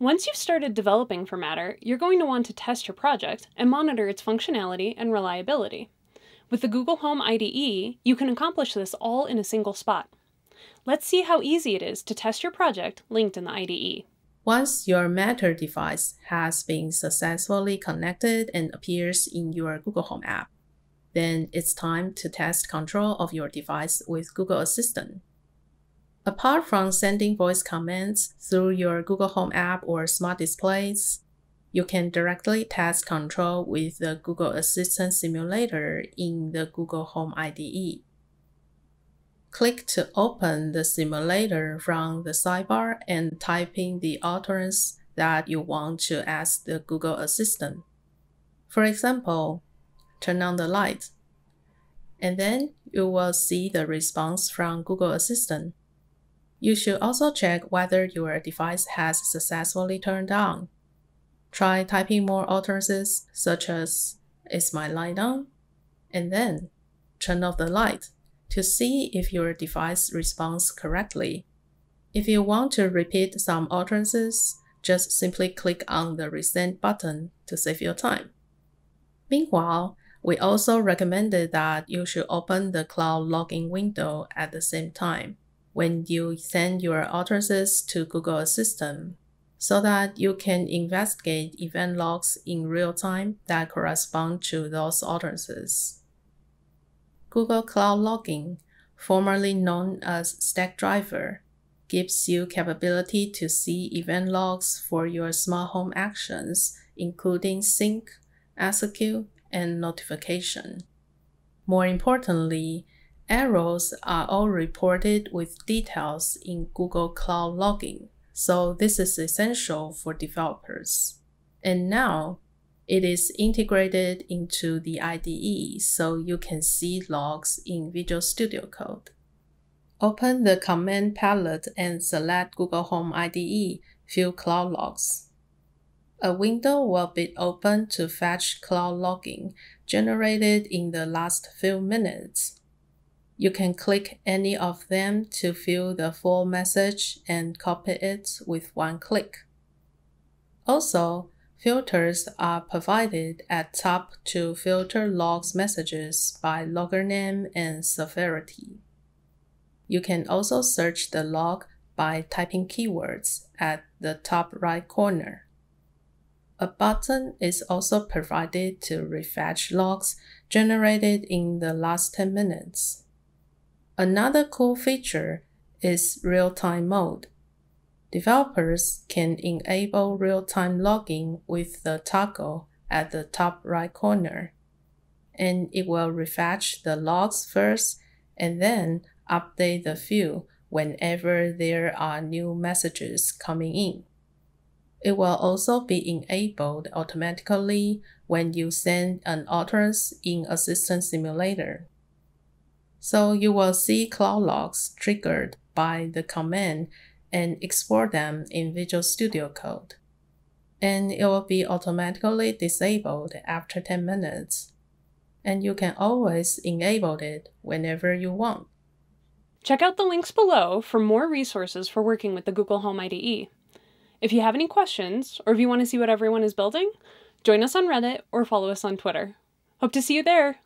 Once you've started developing for Matter, you're going to want to test your project and monitor its functionality and reliability. With the Google Home IDE, you can accomplish this all in a single spot. Let's see how easy it is to test your project linked in the IDE. Once your Matter device has been successfully connected and appears in your Google Home app, then it's time to test control of your device with Google Assistant. Apart from sending voice commands through your Google Home app or smart displays, you can directly test control with the Google Assistant simulator in the Google Home IDE. Click to open the simulator from the sidebar and type in the utterance that you want to ask the Google Assistant. For example, turn on the light, and then you will see the response from Google Assistant. You should also check whether your device has successfully turned on. Try typing more utterances such as, Is my light on? And then turn off the light to see if your device responds correctly. If you want to repeat some utterances, just simply click on the Resend button to save your time. Meanwhile, we also recommended that you should open the cloud login window at the same time when you send your utterances to Google Assistant so that you can investigate event logs in real time that correspond to those utterances. Google Cloud Logging, formerly known as Stackdriver, gives you capability to see event logs for your smart home actions, including sync, execute, and notification. More importantly, Errors are all reported with details in Google Cloud Logging, so this is essential for developers. And now, it is integrated into the IDE, so you can see logs in Visual Studio Code. Open the command palette and select Google Home IDE, View Cloud Logs. A window will be opened to fetch cloud logging generated in the last few minutes you can click any of them to view the full message and copy it with one click. Also, filters are provided at top to filter logs messages by logger name and severity. You can also search the log by typing keywords at the top right corner. A button is also provided to refetch logs generated in the last 10 minutes. Another cool feature is real-time mode. Developers can enable real-time logging with the toggle at the top right corner, and it will refetch the logs first and then update the view whenever there are new messages coming in. It will also be enabled automatically when you send an utterance in Assistant Simulator. So you will see cloud logs triggered by the command and export them in Visual Studio Code. And it will be automatically disabled after 10 minutes. And you can always enable it whenever you want. Check out the links below for more resources for working with the Google Home IDE. If you have any questions, or if you want to see what everyone is building, join us on Reddit or follow us on Twitter. Hope to see you there!